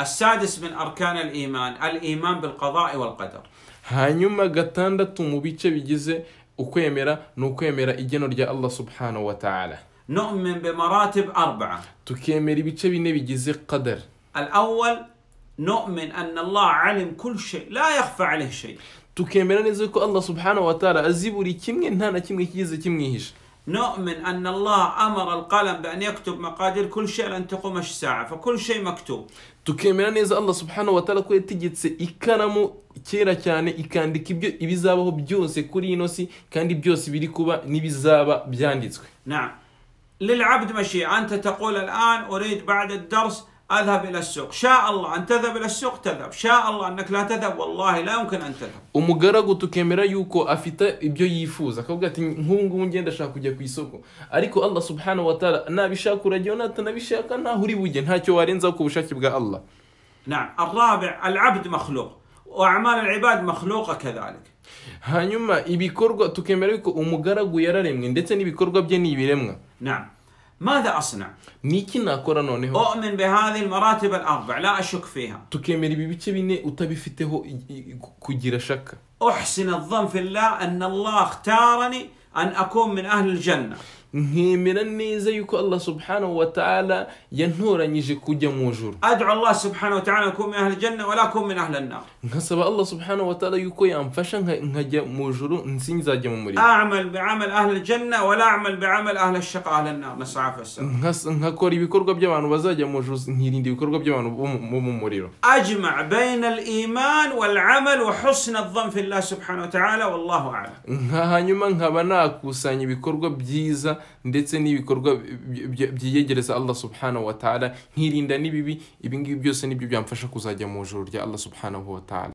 السادس من أركان الإيمان الإيمان بالقضاء والقدر هانيما قطان دتو مبيتش بجزء وكاميرا نوكاميرا إجنو رجاء الله سبحانه وتعالى نؤمن بمراتب أربعة تكاميري بيتش بنبي جزء قدر الأول نؤمن أن الله علم كل شيء لا يخفى عليه شيء تكاميرا نزيكو الله سبحانه وتعالى أزيبو لي كمين هانا كيزة كمين هيش نؤمن أن الله أمر القلم بأن يكتب مقادير كل شيء لأن تقوم الساعة فكل شيء مكتوب tukemera neza allah subhana watara ko yategetse ikaramu kera cyane ikandika ibyo ibizabaho byose kuri ino si kandi byose biri kuba n'ibizaba byanditswe نعم للعبد مشيئة أنت تقول الآن أريد بعد الدرس اذهب الى السوق شاء الله ان تذهب الى السوق تذهب شاء الله انك لا تذهب والله لا يمكن ان تذهب umugaragu tukemera yuko afite ibyo yifuza akavuga ati nk'ubu ngubu ngenda ashaka kujya ku isoko ariko allah subhanahu wa ta'ala nabishaka urajyaho natanabishaka ntaho uri bujye ntacyo warenzaho ku bushake bwa allah نعم الرابع العبد مخلوق واعمال العباد مخلوقه كذلك hanyuma ibikorwa tukemera yuko umugaragu yararemwe ndetse n'ibikorwa bye ni ibiremwa نعم ماذا أصنع؟ نيكي ناكورا نونيهو أؤمن بهذه المراتب الأربع لا أشك فيها تكيمر بيبيتش بيني وتبيفتهو كوجيرا شك أحسن الظن في الله أن الله اختارني أن أكون من أهل الجنة nkemera neza yuko allah subhanahu wa ta'ala yantoranyije kujya mu ijuru ad'u allah subhanahu wa ta'ala kum min ahli janna wala kum min ahli an-nar nkasaba allah subhanahu wa ta'ala yuko yamfasha nkajya mu ijuru nsinzajya mu muriro a'mal bi'amal ahli janna wala a'mal bi'amal ahli ash-shaqa ahli an-nar nas'afa as nkakora ibikorwa by'abantu bazajya mu ijuru nkirinda ibikorwa by'abantu bo mu muriro ajma' bayna al-iman wal-amal wa husn adh-dhann fi allah subhanahu wa ta'ala wallahu a'lam nkahanyuma nkaba nakusanya ibikorwa byiza ndetse n'ibikorwa byiyegereza allah subhanahu wa ta'ala nkirinda n'ibibi ibi byose nibyo byamfasha kuzajya mu ijoro rya allah subhanahu wa ta'ala